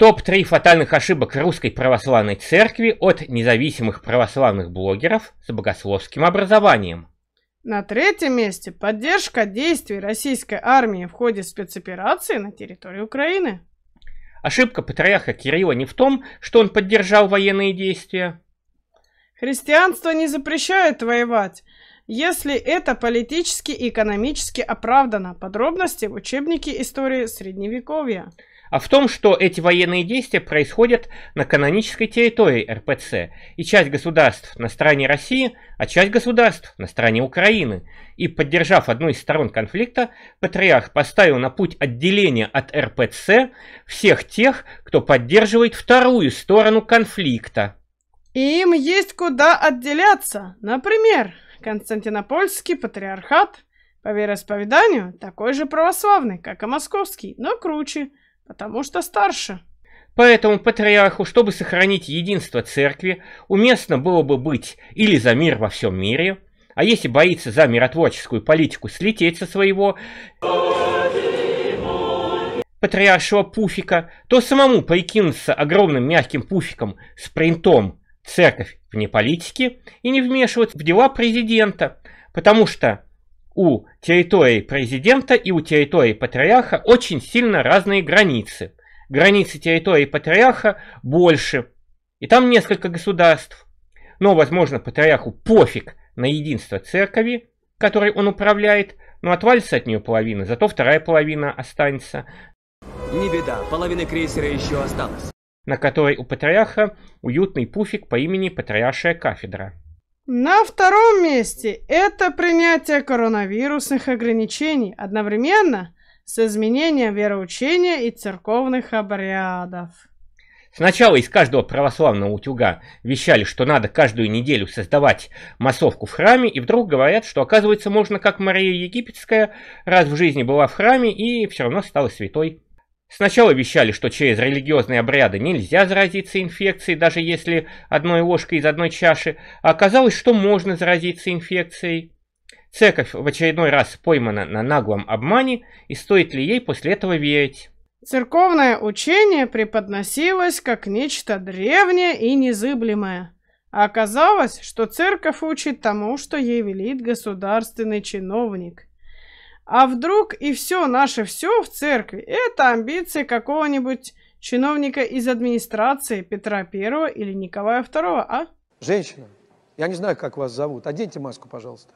Топ-3 фатальных ошибок Русской Православной Церкви от независимых православных блогеров с богословским образованием. На третьем месте поддержка действий российской армии в ходе спецоперации на территории Украины. Ошибка патриарха Кирилла не в том, что он поддержал военные действия. Христианство не запрещает воевать, если это политически и экономически оправдано. Подробности в учебнике истории Средневековья а в том, что эти военные действия происходят на канонической территории РПЦ, и часть государств на стороне России, а часть государств на стороне Украины. И поддержав одну из сторон конфликта, патриарх поставил на путь отделения от РПЦ всех тех, кто поддерживает вторую сторону конфликта. И им есть куда отделяться. Например, Константинопольский патриархат по вероисповеданию такой же православный, как и московский, но круче – Потому что старше. Поэтому патриарху, чтобы сохранить единство церкви, уместно было бы быть или за мир во всем мире, а если боится за миротворческую политику слететь со своего патриаршего пуфика, то самому прикинуться огромным мягким пуфиком с принтом «Церковь вне политики» и не вмешиваться в дела президента, потому что у территории президента и у территории патриарха очень сильно разные границы. Границы территории патриарха больше, и там несколько государств. Но, возможно, патриарху пофиг на единство церкви, которой он управляет, но отвалится от нее половина, зато вторая половина останется. Не беда, половина крейсера еще осталась. На которой у патриарха уютный пуфик по имени Патриаршая кафедра. На втором месте это принятие коронавирусных ограничений одновременно с изменением вероучения и церковных обрядов. Сначала из каждого православного утюга вещали, что надо каждую неделю создавать массовку в храме, и вдруг говорят, что оказывается можно, как Мария Египетская, раз в жизни была в храме и все равно стала святой. Сначала вещали, что через религиозные обряды нельзя заразиться инфекцией, даже если одной ложкой из одной чаши, а оказалось, что можно заразиться инфекцией. Церковь в очередной раз поймана на наглом обмане, и стоит ли ей после этого верить? Церковное учение преподносилось как нечто древнее и незыблемое. А оказалось, что церковь учит тому, что ей велит государственный чиновник – а вдруг и все наше все в церкви – это амбиции какого-нибудь чиновника из администрации Петра Первого или Николая Второго, а? Женщина, я не знаю, как вас зовут, оденьте маску, пожалуйста.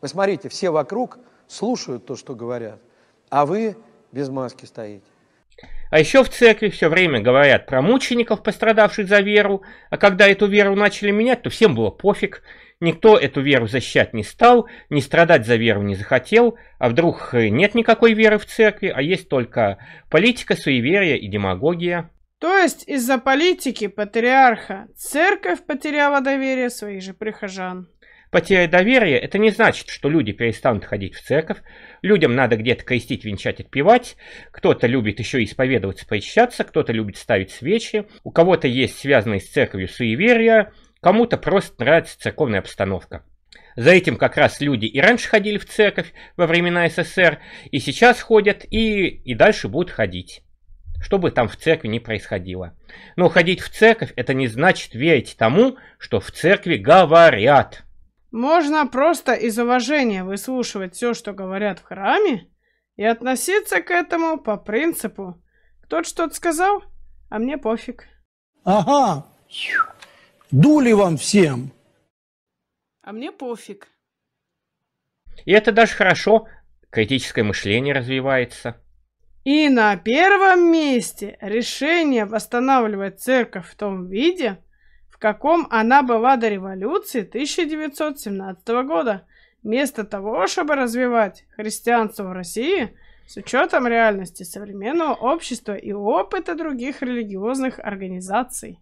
Вы смотрите, все вокруг слушают то, что говорят, а вы без маски стоите. А еще в церкви все время говорят про мучеников, пострадавших за веру, а когда эту веру начали менять, то всем было пофиг. Никто эту веру защищать не стал, не страдать за веру не захотел, а вдруг нет никакой веры в церкви, а есть только политика, суеверие и демагогия. То есть из-за политики патриарха церковь потеряла доверие своих же прихожан. Потеря доверия – это не значит, что люди перестанут ходить в церковь, людям надо где-то крестить, венчать, отпевать, кто-то любит еще исповедоваться, причащаться, кто-то любит ставить свечи, у кого-то есть связанные с церковью суеверия, кому-то просто нравится церковная обстановка. За этим как раз люди и раньше ходили в церковь во времена СССР, и сейчас ходят, и, и дальше будут ходить. Что бы там в церкви не происходило. Но ходить в церковь это не значит верить тому, что в церкви говорят. Можно просто из уважения выслушивать все, что говорят в храме, и относиться к этому по принципу. Кто-то что-то сказал, а мне пофиг. Ага, дули вам всем. А мне пофиг. И это даже хорошо, критическое мышление развивается. И на первом месте решение восстанавливать церковь в том виде, в каком она была до революции 1917 года, вместо того, чтобы развивать христианство в России с учетом реальности современного общества и опыта других религиозных организаций.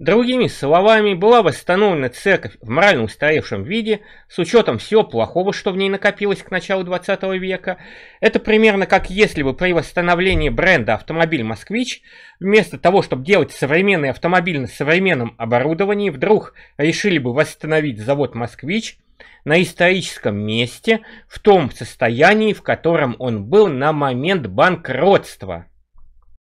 Другими словами, была восстановлена церковь в морально устаревшем виде, с учетом всего плохого, что в ней накопилось к началу 20 века. Это примерно как если бы при восстановлении бренда автомобиль «Москвич» вместо того, чтобы делать современный автомобиль на современном оборудовании, вдруг решили бы восстановить завод «Москвич» на историческом месте, в том состоянии, в котором он был на момент банкротства.